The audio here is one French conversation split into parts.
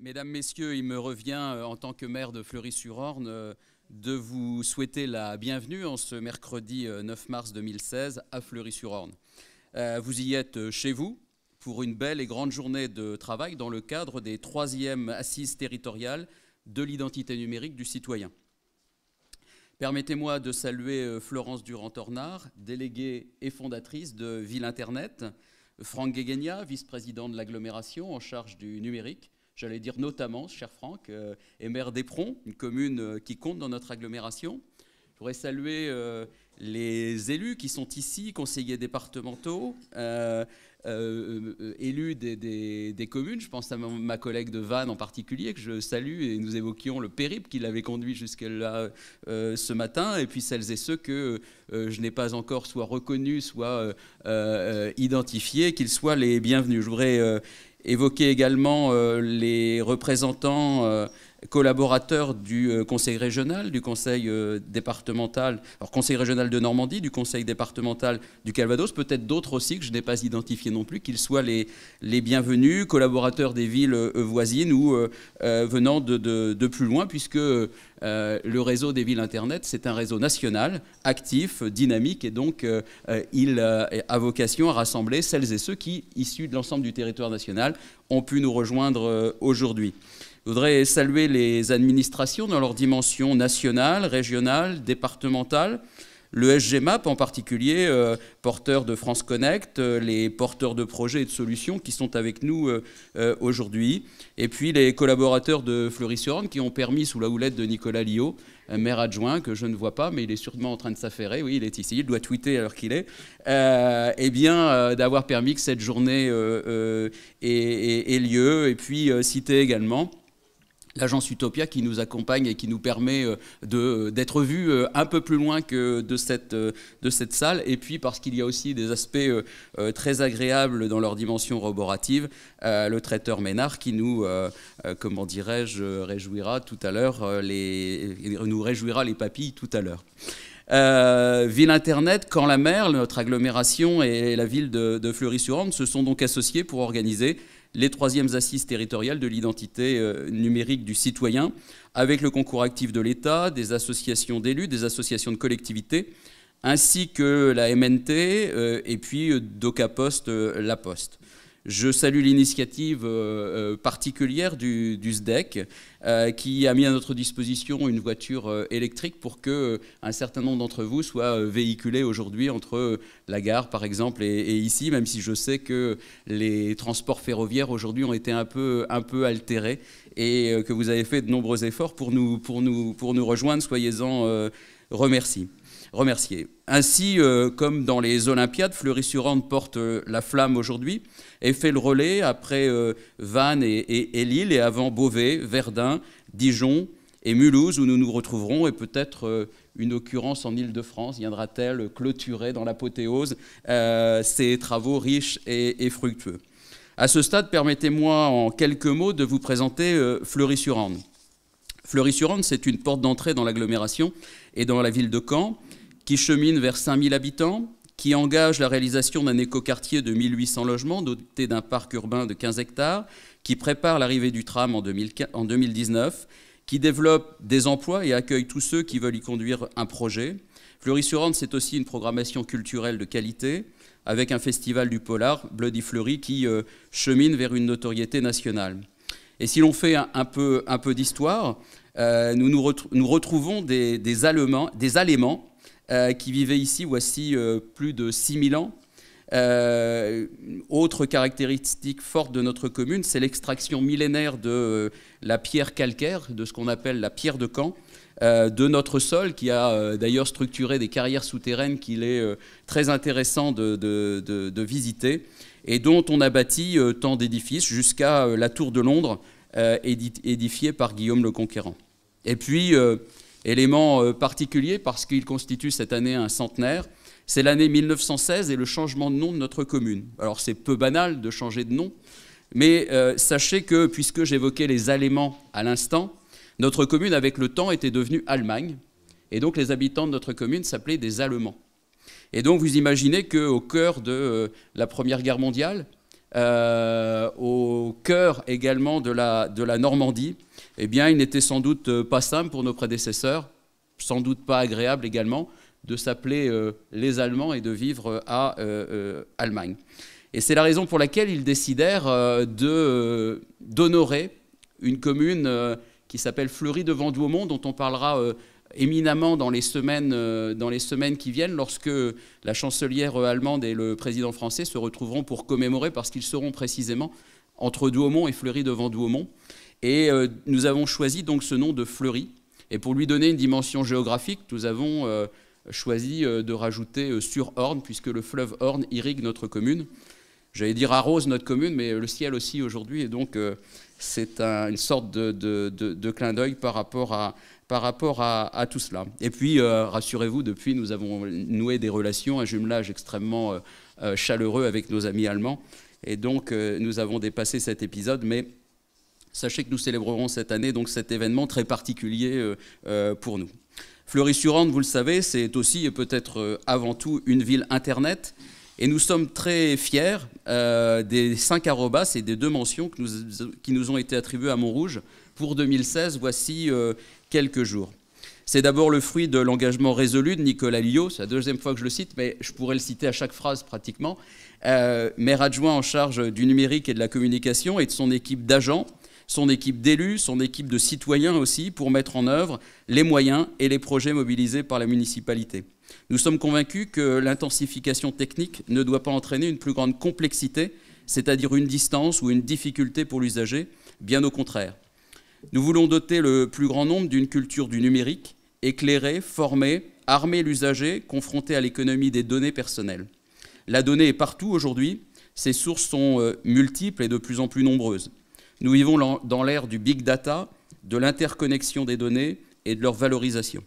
mesdames, messieurs, il me revient euh, en tant que maire de Fleury-sur-Orne euh, de vous souhaiter la bienvenue en ce mercredi 9 euh, mars 2016 à Fleury-sur-Orne. Vous y êtes chez vous pour une belle et grande journée de travail dans le cadre des troisièmes assises territoriales de l'identité numérique du citoyen. Permettez-moi de saluer Florence Durand-Ornard, déléguée et fondatrice de Ville Internet, Franck Guéguenia, vice-président de l'agglomération en charge du numérique, J'allais dire notamment, cher Franck, euh, et maire d'Eperon, une commune euh, qui compte dans notre agglomération. Je voudrais saluer euh, les élus qui sont ici, conseillers départementaux, élus des, communes. Je pense à ma collègue de Vannes en particulier, que je salue, et nous évoquions le périple qui l'avait conduit jusqu'à là ce matin, et puis celles et ceux que je n'ai pas encore soit reconnus, soit identifiés, qu'ils soient les bienvenus. Je voudrais évoquer également euh, les représentants euh, collaborateurs du euh, conseil régional, du conseil euh, départemental, alors conseil régional de Normandie, du conseil départemental du Calvados, peut-être d'autres aussi que je n'ai pas identifiés non plus, qu'ils soient les, bienvenus, collaborateurs des villes euh, voisines ou venant de, plus loin, puisque le réseau des villes Internet, c'est un réseau national, actif, dynamique, et donc il a vocation à rassembler celles et ceux qui, issus de l'ensemble du territoire national, ont pu nous rejoindre aujourd'hui. Je voudrais saluer les administrations dans leur dimension nationale, régionale, départementale. Le SGMAP en particulier, euh, porteur de France Connect, euh, les porteurs de projets et de solutions qui sont avec nous euh, aujourd'hui, et puis les collaborateurs de fleury sur qui ont permis, sous la houlette de Nicolas Lio, maire adjoint, que je ne vois pas, mais il est sûrement en train de s'affairer, oui, il est ici, il doit tweeter alors qu'il est, eh bien, d'avoir permis que cette journée ait, lieu, et puis citer également l'agence Utopia qui nous accompagne et qui nous permet euh, d'être vus euh, un peu plus loin que euh, de cette, salle. Et puis parce qu'il y a aussi des aspects très agréables dans leur dimension roborative, le traiteur Ménard qui nous, comment dirais-je, réjouira tout à l'heure, les, nous réjouira les papilles tout à l'heure. ville Internet, Quand la Mer, notre agglomération et la ville de, Fleury-sur-Orne se sont donc associés pour organiser les troisièmes assises territoriales de l'identité euh, numérique du citoyen, avec le concours actif de l'État, des associations d'élus, des associations de collectivités, ainsi que la MNT euh, et puis euh, DocaPost, La Poste. Je salue l'initiative euh, euh, particulière du, SDEC euh, qui a mis à notre disposition une voiture électrique pour que un certain nombre d'entre vous soient véhiculés aujourd'hui entre la gare par exemple et, ici, même si je sais que les transports ferroviaires aujourd'hui ont été un peu, altérés et que vous avez fait de nombreux efforts pour nous, pour nous rejoindre. Soyez-en remercie remercier. Ainsi, euh, comme dans les Olympiades, Fleury-sur-Orne porte euh, la flamme aujourd'hui et fait le relais après euh, Vannes et, et, et, Lille et avant Beauvais, Verdun, Dijon et Mulhouse où nous nous retrouverons et peut-être une occurrence en Ile-de-France viendra-t-elle clôturer dans l'apothéose ces travaux riches et, fructueux. À ce stade, permettez-moi en quelques mots de vous présenter Fleury-sur-Orne. Fleury-sur-Orne, c'est une porte d'entrée dans l'agglomération et dans la ville de Caen qui chemine vers 5000 habitants, qui engage la réalisation d'un écoquartier de 1800 logements doté d'un parc urbain de 15 hectares, qui prépare l'arrivée du tram en, 2019, qui développe des emplois et accueille tous ceux qui veulent y conduire un projet. fleury sur c'est aussi une programmation culturelle de qualité, avec un festival du polar, Bloody Fleury, qui euh, chemine vers une notoriété nationale. Et si l'on fait un, peu, un peu d'histoire, euh, nous, nous, retrouvons des, des, des Allemands euh, qui vivait ici voici euh, plus de 6000 ans. Euh, autre caractéristique forte de notre commune, c'est l'extraction millénaire de la pierre calcaire, de ce qu'on appelle la pierre de Caen, de notre sol, qui a d'ailleurs structuré des carrières souterraines qu'il est très intéressant de, de, visiter, et dont on a bâti tant d'édifices jusqu'à la tour de Londres, édifiée par Guillaume le Conquérant. Et puis, Élément euh, particulier parce qu'il constitue cette année un centenaire. C'est l'année 1916 et le changement de nom de notre commune. Alors c'est peu banal de changer de nom, mais euh, sachez que, puisque j'évoquais les Allemands à l'instant, notre commune, avec le temps, était devenue Allemagne. Et donc les habitants de notre commune s'appelaient des Allemands. Et donc vous imaginez qu'au cœur de euh, la Première Guerre mondiale, euh, au cœur également de la, de la Normandie, eh bien, il n'était sans doute euh, pas simple pour nos prédécesseurs, sans doute pas agréable également, de s'appeler euh, les Allemands et de vivre à Allemagne. Et c'est la raison pour laquelle ils décidèrent d'honorer une commune qui s'appelle Fleury de vendouaumont dont on parlera éminemment dans les, semaines, euh, dans les semaines qui viennent, lorsque la chancelière allemande et le président français se retrouveront pour commémorer, parce qu'ils seront précisément entre Douaumont et Fleury devant Douaumont. Et euh, nous avons choisi donc ce nom de Fleury. Et pour lui donner une dimension géographique, nous avons euh, choisi de rajouter sur Orne, puisque le fleuve Orne irrigue notre commune. J'allais dire arrose notre commune, mais le ciel aussi aujourd'hui. Et donc, c'est une sorte de, de clin d'œil par rapport à, par rapport à, tout cela. Et puis, euh, rassurez-vous, depuis, nous avons noué des relations, un jumelage extrêmement euh, euh, chaleureux avec nos amis allemands. Et donc, nous avons dépassé cet épisode, mais sachez que nous célébrerons cette année donc cet événement très particulier pour nous. fleury sur vous le savez, c'est aussi et peut-être avant tout une ville Internet. Et nous sommes très fiers des cinq arrobas et des deux mentions que nous, qui nous ont été attribuées à Montrouge. Pour 2016, voici quelques jours. C'est d'abord le fruit de l'engagement résolu de Nicolas Lyot, c'est la deuxième fois que je le cite, mais je pourrais le citer à chaque phrase pratiquement, euh, maire adjoint en charge du numérique et de la communication et de son équipe d'agents, son équipe d'élus, son équipe de citoyens aussi, pour mettre en œuvre les moyens et les projets mobilisés par la municipalité. Nous sommes convaincus que l'intensification technique ne doit pas entraîner une plus grande complexité, c'est-à-dire une distance ou une difficulté pour l'usager, bien au contraire. Nous voulons doter le plus grand nombre d'une culture du numérique, éclairer, former, armer l'usager confronté à l'économie des données personnelles. La donnée est partout aujourd'hui, ses sources sont euh, multiples et de plus en plus nombreuses. Nous vivons dans l'ère du big data, de l'interconnexion des données et de leur valorisation.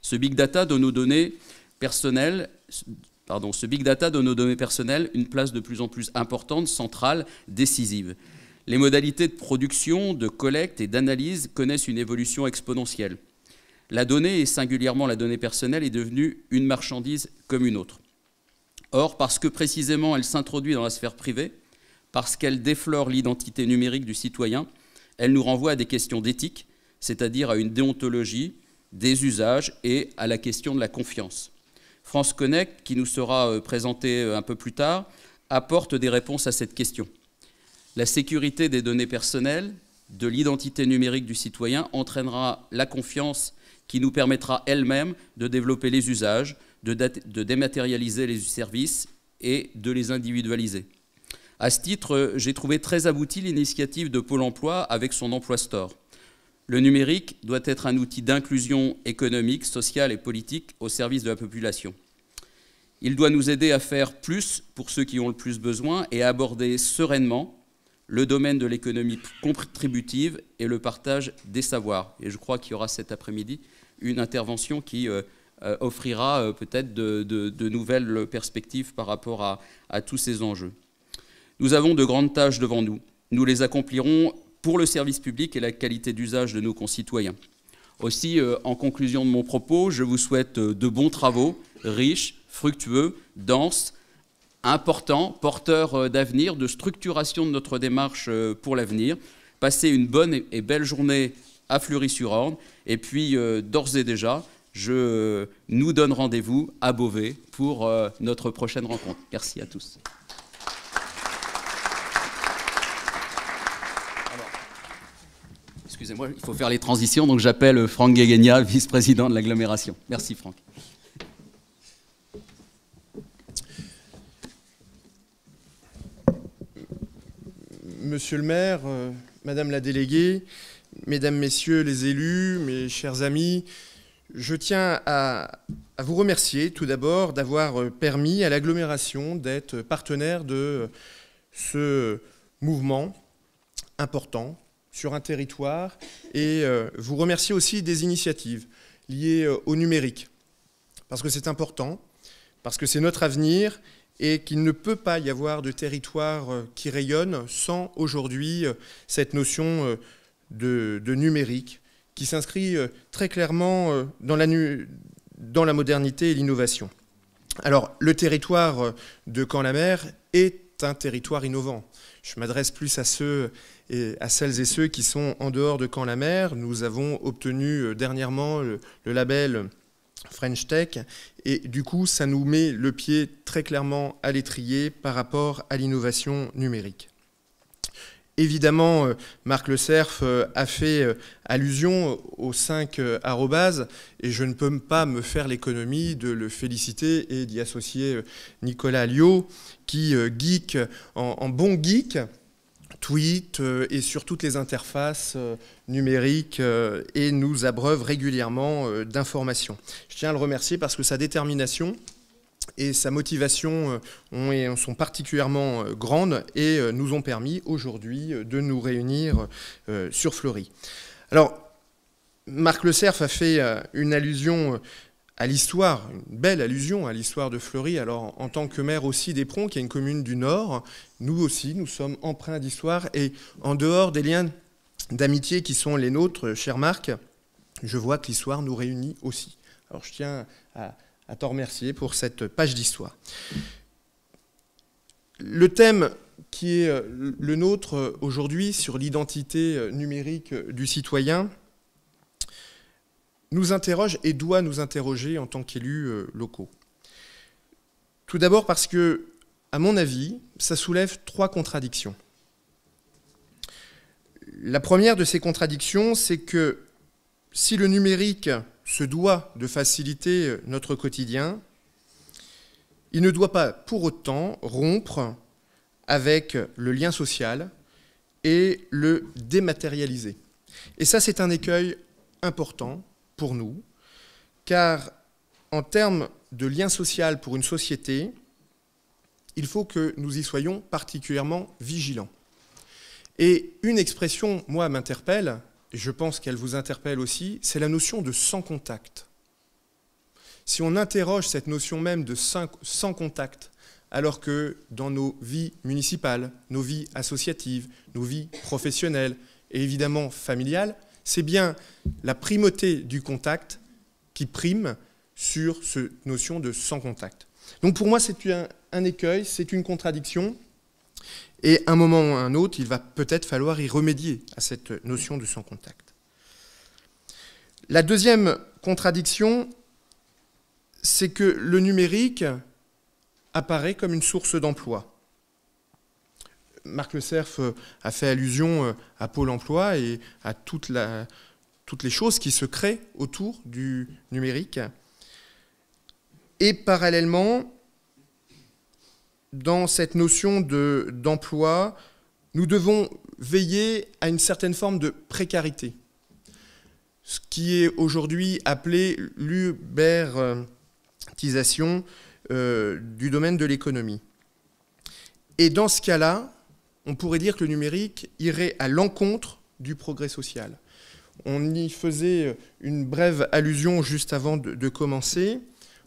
Ce big data donne aux données personnelles, ce big data nos données personnelles une place de plus en plus importante, centrale, décisive les modalités de production, de collecte et d'analyse connaissent une évolution exponentielle. La donnée, et singulièrement la donnée personnelle, est devenue une marchandise comme une autre. Or, parce que précisément elle s'introduit dans la sphère privée, parce qu'elle déflore l'identité numérique du citoyen, elle nous renvoie à des questions d'éthique, c'est-à-dire à une déontologie, des usages et à la question de la confiance. France Connect, qui nous sera euh, présentée euh, un peu plus tard, apporte des réponses à cette question. La sécurité des données personnelles, de l'identité numérique du citoyen entraînera la confiance qui nous permettra elle-même de développer les usages, de, dématérialiser les services et de les individualiser. À ce titre, j'ai trouvé très aboutie l'initiative de Pôle emploi avec son emploi store. Le numérique doit être un outil d'inclusion économique, sociale et politique au service de la population. Il doit nous aider à faire plus pour ceux qui ont le plus besoin et à aborder sereinement le domaine de l'économie contributive et le partage des savoirs. Et je crois qu'il y aura cet après-midi une intervention qui euh, euh, offrira euh, peut-être de, nouvelles perspectives par rapport à, à tous ces enjeux. Nous avons de grandes tâches devant nous. Nous les accomplirons pour le service public et la qualité d'usage de nos concitoyens. Aussi, en conclusion de mon propos, je vous souhaite de bons travaux, riches, fructueux, denses, important, porteur euh, d'avenir, de structuration de notre démarche euh, pour l'avenir. Passez une bonne et belle journée à Fleury-sur-Orne. Et puis, euh, d'ores et déjà, je nous donne rendez-vous à Beauvais pour notre prochaine rencontre. Merci à tous. Excusez-moi, il faut faire les transitions, donc j'appelle Franck Guéguenia, vice-président de l'agglomération. Merci Franck. Monsieur le maire, euh, Madame la déléguée, Mesdames, Messieurs les élus, mes chers amis, je tiens à vous remercier tout d'abord d'avoir euh, permis à l'agglomération d'être partenaire de euh, ce mouvement important sur un territoire et vous remercier aussi des initiatives liées au numérique, parce que c'est important, parce que c'est notre avenir et qu'il ne peut pas y avoir de territoire euh, qui rayonne sans aujourd'hui euh, cette notion euh, de, numérique qui s'inscrit très clairement dans la, dans la modernité et l'innovation. Alors, le territoire de Caen-la-Mer est un territoire innovant. Je m'adresse plus à ceux et à celles et ceux qui sont en dehors de Caen-la-Mer. Nous avons obtenu dernièrement le label French Tech. Et du coup, ça nous met le pied très clairement à l'étrier par rapport à l'innovation numérique. Évidemment, euh, Marc Le Cerf euh, a fait euh, allusion aux cinq arrobases et je ne peux pas me faire l'économie de le féliciter et d'y associer Nicolas Liot qui, geek, en bon geek, tweet euh, et sur toutes les interfaces euh, numériques euh, et nous abreuve régulièrement d'informations. Je tiens à le remercier parce que sa détermination et sa motivation sont particulièrement grandes et nous ont permis aujourd'hui de nous réunir sur Fleury. Alors, Marc Le Cerf a fait une allusion à l'histoire, une belle allusion à l'histoire de Fleury. Alors, en tant que maire aussi d'Eperon, qui est une commune du Nord, nous aussi, nous sommes emprunts d'histoire et en dehors des liens d'amitié qui sont les nôtres, cher Marc, je vois que l'histoire nous réunit aussi. Alors, je tiens à, à t'en remercier pour cette page d'histoire. Le thème qui est le nôtre aujourd'hui sur l'identité numérique du citoyen, nous interroge et doit nous interroger en tant qu'élus euh, locaux. Tout d'abord parce que, à mon avis, ça soulève trois contradictions. La première de ces contradictions, c'est que si le numérique se doit de faciliter euh, notre quotidien, il ne doit pas pour autant rompre avec le lien social et le dématérialiser. Et ça, c'est un écueil important pour nous, car en termes de lien social pour une société, il faut que nous y soyons particulièrement vigilants. Et une expression, moi, m'interpelle, et je pense qu'elle vous interpelle aussi, c'est la notion de sans contact. Si on interroge cette notion même de sans contact, alors que dans nos vies municipales, nos vies associatives, nos vies professionnelles et évidemment familiales, c'est bien la primauté du contact qui prime sur cette notion de sans contact. Donc pour moi, c'est un, écueil, c'est une contradiction, et à un moment ou un autre, il va peut-être falloir y remédier à cette notion de sans contact. La deuxième contradiction, c'est que le numérique apparaît comme une source d'emploi. Marc Le Cerf euh, a fait allusion euh, à Pôle emploi et à toutes les choses qui se créent autour du numérique. Et parallèlement, dans cette notion d'emploi, nous devons veiller à une certaine forme de précarité. Ce qui est aujourd'hui appelé l'ubertisation euh, du domaine de l'économie. Et dans ce cas-là, on pourrait dire que le numérique irait à l'encontre du progrès social. On y faisait euh, une brève allusion juste avant de, commencer.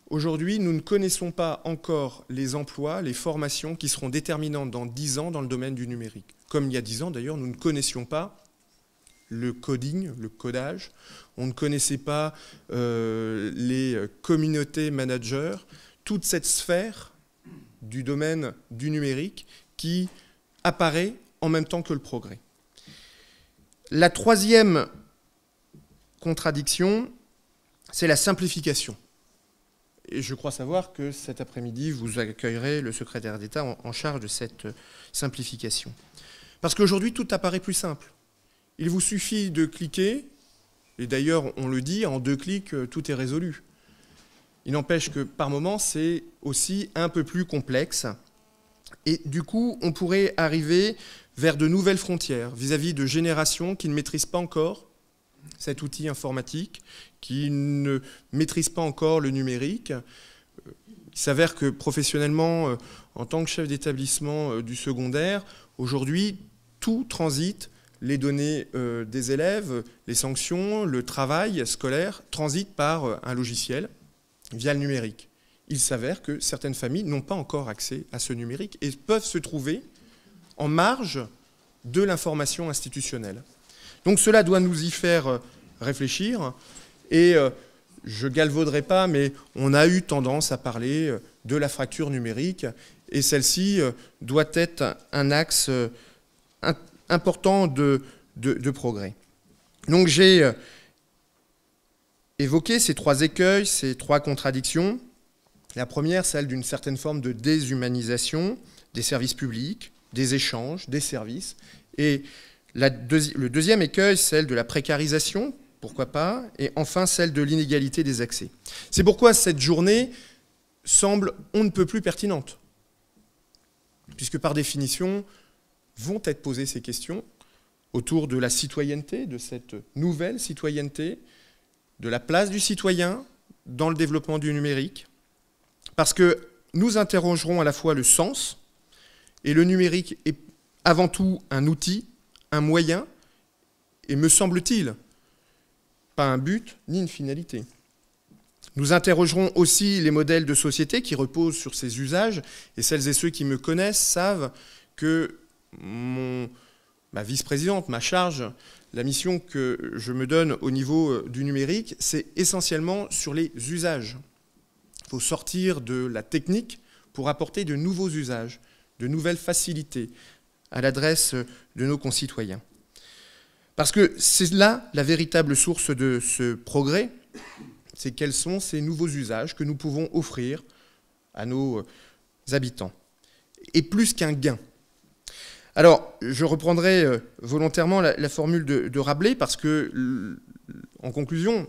Aujourd'hui, nous ne connaissons pas encore les emplois, les formations qui seront déterminantes dans 10 ans dans le domaine du numérique. Comme il y a 10 ans d'ailleurs, nous ne connaissions pas le coding, le codage. On ne connaissait pas euh, les communautés managers, toute cette sphère du domaine du numérique qui apparaît en même temps que le progrès. La troisième contradiction, c'est la simplification. Et je crois savoir que cet après-midi, vous accueillerez le secrétaire d'État en charge de cette simplification. Parce qu'aujourd'hui, tout apparaît plus simple. Il vous suffit de cliquer, et d'ailleurs, on le dit, en deux clics, euh, tout est résolu. Il n'empêche que par moments, c'est aussi un peu plus complexe. Et du coup, on pourrait arriver vers de nouvelles frontières vis-à-vis de générations qui ne maîtrisent pas encore cet outil informatique, qui ne maîtrisent pas encore le numérique. Il s'avère que professionnellement, euh, en tant que chef d'établissement euh, du secondaire, aujourd'hui, tout transite, les données euh, des élèves, les sanctions, le travail scolaire, transite par un logiciel via le numérique il s'avère que certaines familles n'ont pas encore accès à ce numérique et peuvent se trouver en marge de l'information institutionnelle. Donc cela doit nous y faire euh, réfléchir et euh, je galvauderai pas, mais on a eu tendance à parler euh, de la fracture numérique et celle-ci doit être un axe important de progrès. Donc j'ai évoqué ces trois écueils, ces trois contradictions. La première, celle d'une certaine forme de déshumanisation des services publics, des échanges, des services. Et la le deuxième écueil, celle de la précarisation, pourquoi pas, et enfin celle de l'inégalité des accès. C'est pourquoi cette journée semble on ne peut plus pertinente, puisque par définition vont être posées ces questions autour de la citoyenneté, de cette nouvelle citoyenneté, de la place du citoyen dans le développement du numérique, parce que nous interrogerons à la fois le sens, et le numérique est avant tout un outil, un moyen, et me semble-t-il, pas un but ni une finalité. Nous interrogerons aussi les modèles de société qui reposent sur ces usages, et celles et ceux qui me connaissent savent que ma vice-présidente, ma charge, la mission que je me donne au niveau euh, du numérique, c'est essentiellement sur les usages. Il faut sortir de la technique pour apporter de nouveaux usages, de nouvelles facilités à l'adresse de nos concitoyens. Parce que c'est là la véritable source de ce progrès, c'est quels sont ces nouveaux usages que nous pouvons offrir à nos habitants. Et plus qu'un gain. Alors, je reprendrai euh, volontairement la, formule de, Rabelais parce que, en conclusion,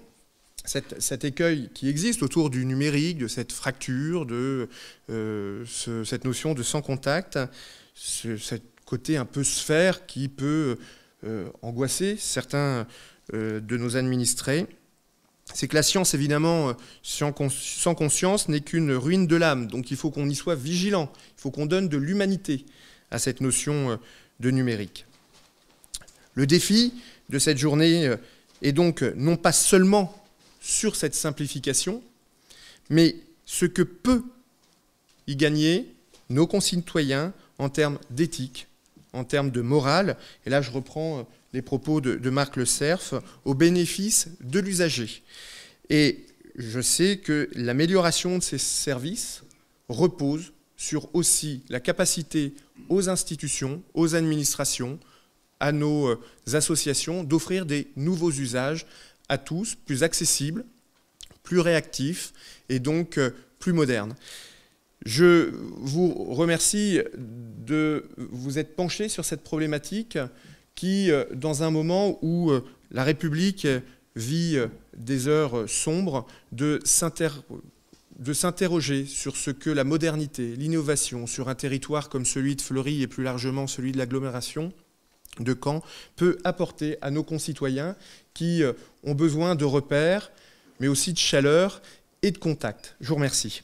cet écueil qui existe autour du numérique, de cette fracture, de euh, cette notion de sans contact, ce cet côté un peu sphère qui peut euh, angoisser certains euh, de nos administrés, c'est que la science, évidemment, sans conscience, n'est qu'une ruine de l'âme. Donc il faut qu'on y soit vigilant, il faut qu'on donne de l'humanité à cette notion de numérique. Le défi de cette journée est donc non pas seulement sur cette simplification, mais ce que peut y gagner nos concitoyens en termes d'éthique, en termes de morale. Et là, je reprends euh, les propos de, de Marc Le Cerf, au bénéfice de l'usager. Et je sais que l'amélioration de ces services repose sur aussi la capacité aux institutions, aux administrations, à nos euh, associations d'offrir des nouveaux usages à tous, plus accessible, plus réactif et donc euh, plus moderne. Je vous remercie de vous être penché sur cette problématique qui, euh, dans un moment où euh, la République vit des heures sombres, de s'interroger sur ce que la modernité, l'innovation sur un territoire comme celui de Fleury et plus largement celui de l'agglomération de Caen peut apporter à nos concitoyens qui euh, ont besoin de repères, mais aussi de chaleur et de contact. Je vous remercie.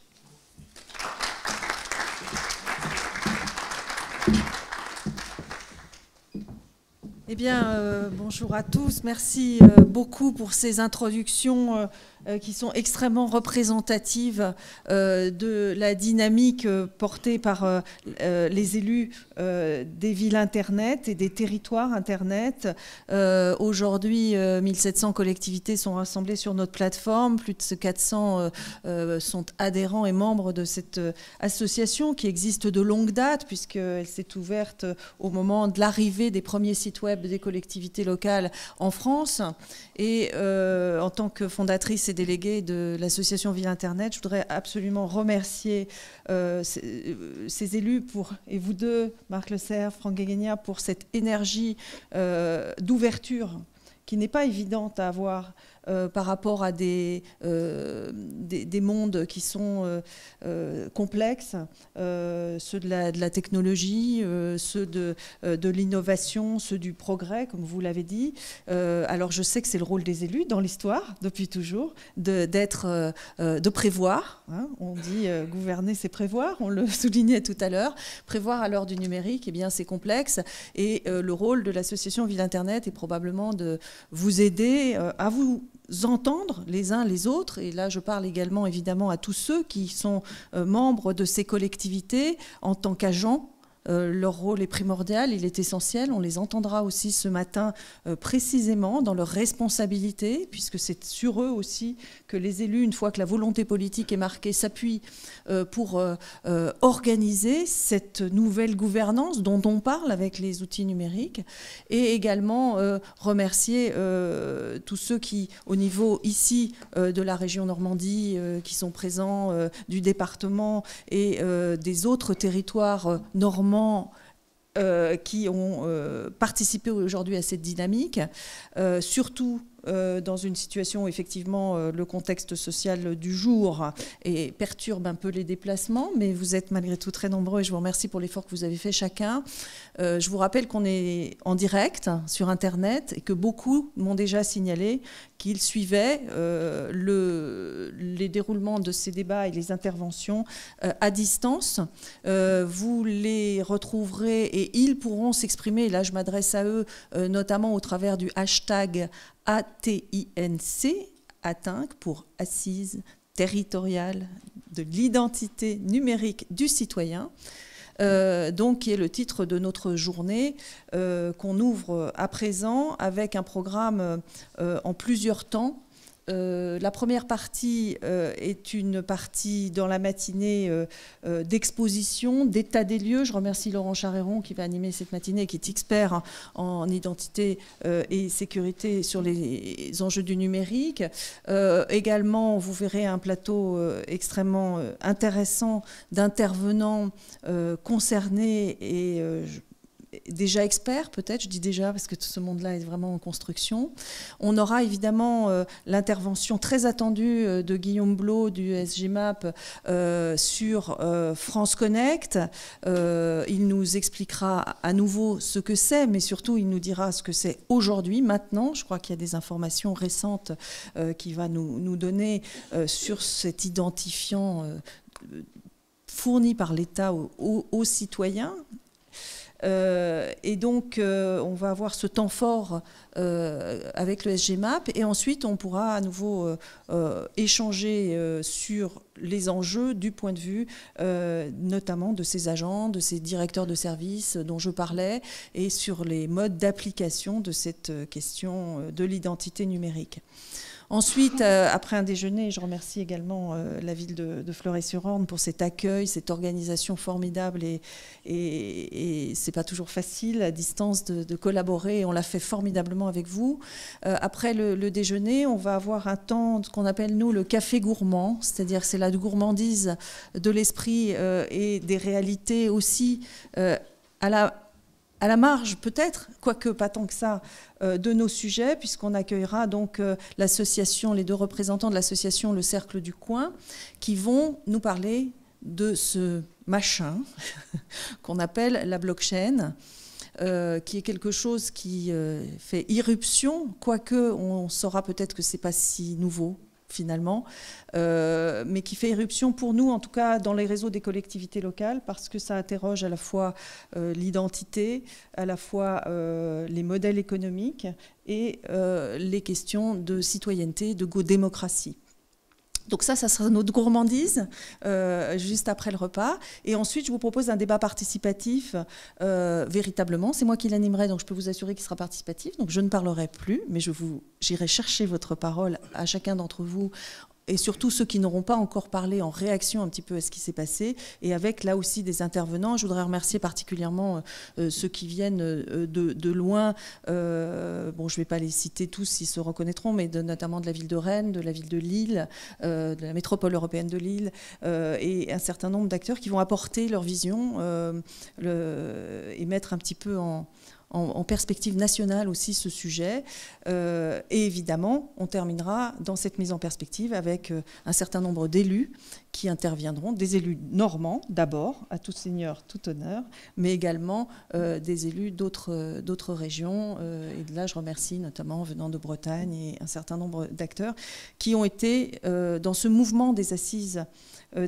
Eh bien, euh, bonjour à tous. Merci euh, beaucoup pour ces introductions. Euh, qui sont extrêmement représentatives euh, de la dynamique euh, portée par les élus des villes Internet et des territoires Internet. Aujourd'hui, 1700 collectivités sont rassemblées sur notre plateforme, plus de 400 sont adhérents et membres de cette association qui existe de longue date puisqu'elle s'est ouverte au moment de l'arrivée des premiers sites web des collectivités locales en France. Et en tant que fondatrice et délégués de l'association Ville Internet. Je voudrais absolument remercier euh, euh, ces, élus pour, et vous deux, Marc Le Serre, Franck Guéguenia, pour cette énergie euh, d'ouverture qui n'est pas évidente à avoir euh, par rapport à euh, des, des, mondes qui sont euh, complexes, ceux de la, technologie, ceux de, de l'innovation, ceux du progrès, comme vous l'avez dit. alors je sais que c'est le rôle des élus dans l'histoire, depuis toujours, de, d'être, de prévoir. Hein. on dit gouverner, c'est prévoir, on le soulignait tout à l'heure. Prévoir à l'heure du numérique, eh bien c'est complexe. Et le rôle de l'association Ville Internet est probablement de, vous aider euh, à vous entendre les uns les autres. Et là, je parle également évidemment à tous ceux qui sont euh, membres de ces collectivités en tant qu'agents euh, leur rôle est primordial, il est essentiel. On les entendra aussi ce matin euh, précisément dans leurs responsabilités, puisque c'est sur eux aussi que les élus, une fois que la volonté politique est marquée, s'appuient euh, pour organiser cette nouvelle gouvernance dont on parle avec les outils numériques, et également remercier tous ceux qui, au niveau ici de la région Normandie, qui sont présents, du département et des autres territoires normands, euh, qui ont euh, participé aujourd'hui à cette dynamique, euh, surtout euh, dans une situation où effectivement euh, le contexte social du jour et perturbe un peu les déplacements, mais vous êtes malgré tout très nombreux et je vous remercie pour l'effort que vous avez fait chacun. Euh, je vous rappelle qu'on est en direct sur Internet et que beaucoup m'ont déjà signalé qu'ils suivaient le, les déroulements de ces débats et les interventions à distance. vous les retrouverez et ils pourront s'exprimer, là je m'adresse à eux, notamment au travers du hashtag ATINC, ATINC pour assise territoriale de l'identité numérique du citoyen. Euh, donc, qui est le titre de notre journée euh, qu'on ouvre à présent avec un programme euh, en plusieurs temps euh, la première partie euh, est une partie dans la matinée euh, d'exposition, d'état des lieux. Je remercie Laurent Charéron qui va animer cette matinée, qui est expert en identité et sécurité sur les, enjeux du numérique. également, vous verrez un plateau extrêmement intéressant d'intervenants concernés et déjà expert, peut-être, je dis déjà, parce que tout ce monde-là est vraiment en construction. On aura évidemment euh, l'intervention très attendue euh, de Guillaume Blot du SGMAP euh, sur France Connect. il nous expliquera à nouveau ce que c'est, mais surtout il nous dira ce que c'est aujourd'hui, maintenant. Je crois qu'il y a des informations récentes qu'il va nous, nous donner sur cet identifiant fourni par l'État aux, citoyens euh, et donc, euh, on va avoir ce temps fort euh, avec le SGMAP. Et ensuite, on pourra à nouveau échanger sur les enjeux du point de vue notamment de ces agents, de ces directeurs de services dont je parlais et sur les modes d'application de cette question de l'identité numérique. Ensuite, euh, après un déjeuner, je remercie également euh, la ville de, de Fleury-sur-Orne pour cet accueil, cette organisation formidable. Et, et, et c'est pas toujours facile à distance de, collaborer. on l'a fait formidablement avec vous. Euh, après le, le, déjeuner, on va avoir un temps qu'on appelle nous le café gourmand, c'est-à-dire c'est la gourmandise de l'esprit et des réalités aussi à la à la marge peut-être, quoique pas tant que ça, euh, de nos sujets, puisqu'on accueillera donc euh, l'association, les deux représentants de l'association Le Cercle du Coin, qui vont nous parler de ce machin qu'on appelle la blockchain. Euh, qui est quelque chose qui fait irruption, quoique on saura peut-être que c'est pas si nouveau finalement, euh, mais qui fait éruption pour nous, en tout cas dans les réseaux des collectivités locales, parce que ça interroge à la fois euh, l'identité, à la fois euh, les modèles économiques et les questions de citoyenneté, de godémocratie. démocratie donc ça, ça sera notre gourmandise euh, juste après le repas. Et ensuite, je vous propose un débat participatif euh, véritablement. C'est moi qui l'animerai, donc je peux vous assurer qu'il sera participatif. Donc je ne parlerai plus, mais je vous, j'irai chercher votre parole à chacun d'entre vous et surtout ceux qui n'auront pas encore parlé en réaction un petit peu à ce qui s'est passé, et avec là aussi des intervenants. Je voudrais remercier particulièrement euh, ceux qui viennent euh, de, loin, euh, bon je ne vais pas les citer tous, ils se reconnaîtront, mais notamment de la ville de Rennes, de la ville de Lille, de la métropole européenne de Lille, et un certain nombre d'acteurs qui vont apporter leur vision le, et mettre un petit peu en en, perspective nationale aussi ce sujet. Euh, et évidemment, on terminera dans cette mise en perspective avec euh, un certain nombre d'élus qui interviendront, des élus normands d'abord, à tout seigneur, tout honneur, mais également euh, des élus d'autres régions. et là, je remercie notamment venant de Bretagne et un certain nombre d'acteurs qui ont été dans ce mouvement des assises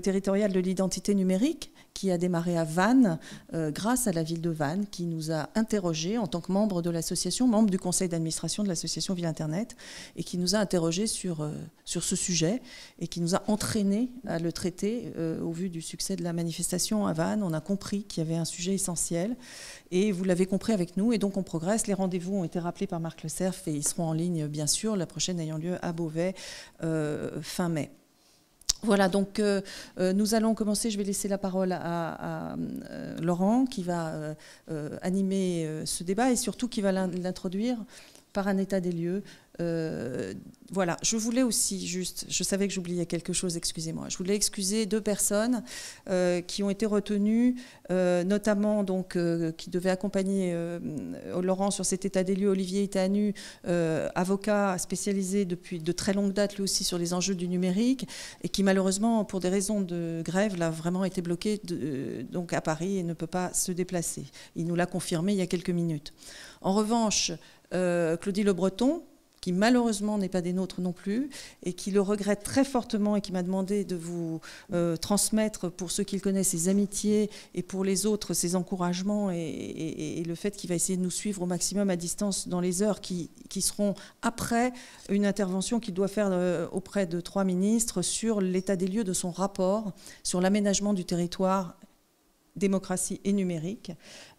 territoriales de l'identité numérique qui a démarré à Vannes euh, grâce à la ville de Vannes qui nous a interrogés en tant que membre de l'association, membre du conseil d'administration de l'association Ville Internet, et qui nous a interrogés sur, euh, sur ce sujet et qui nous a entraînés à le traiter euh, au vu du succès de la manifestation à Vannes. On a compris qu'il y avait un sujet essentiel et vous l'avez compris avec nous et donc on progresse. Les rendez-vous ont été rappelés par Marc Le Cerf et ils seront en ligne bien sûr, la prochaine ayant lieu à Beauvais fin mai. Voilà, donc euh, euh, nous allons commencer. Je vais laisser la parole à, euh, Laurent qui va animer ce débat et surtout qui va l'introduire par un état des lieux. Euh, voilà, je voulais aussi juste, je savais que j'oubliais quelque chose, excusez-moi. Je voulais excuser deux personnes euh, qui ont été retenues, euh, notamment donc qui devaient accompagner Laurent sur cet état des lieux, Olivier Itanu, avocat spécialisé depuis de très longues dates, lui aussi sur les enjeux du numérique, et qui malheureusement pour des raisons de grève l'a vraiment été bloqué donc à Paris et ne peut pas se déplacer. Il nous l'a confirmé il y a quelques minutes. En revanche, euh, Claudie Le Breton, qui malheureusement n'est pas des nôtres non plus, et qui le regrette très fortement et qui m'a demandé de vous euh, transmettre pour ceux qu'il connaît connaissent ses amitiés et pour les autres ses encouragements et, le fait qu'il va essayer de nous suivre au maximum à distance dans les heures qui, seront après une intervention qu'il doit faire euh, auprès de trois ministres sur l'état des lieux de son rapport sur l'aménagement du territoire démocratie et numérique.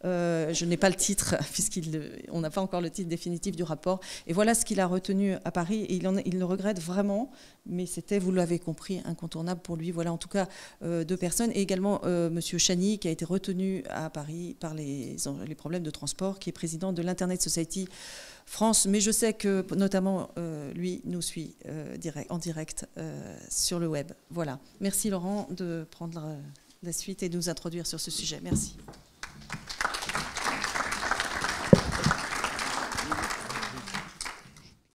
Euh, je n'ai pas le titre, puisqu'on n'a pas encore le titre définitif du rapport. Et voilà ce qu'il a retenu à Paris, et il, en, il le regrette vraiment, mais c'était, vous l'avez compris, incontournable pour lui. Voilà en tout cas euh, deux personnes, et également euh, Monsieur M. Chani, qui a été retenu à Paris par les, les problèmes de transport, qui est président de l'Internet Society. France, mais je sais que notamment lui nous suit direct, en direct sur le web. Voilà. Merci Laurent de prendre la suite et nous introduire sur ce sujet. Merci.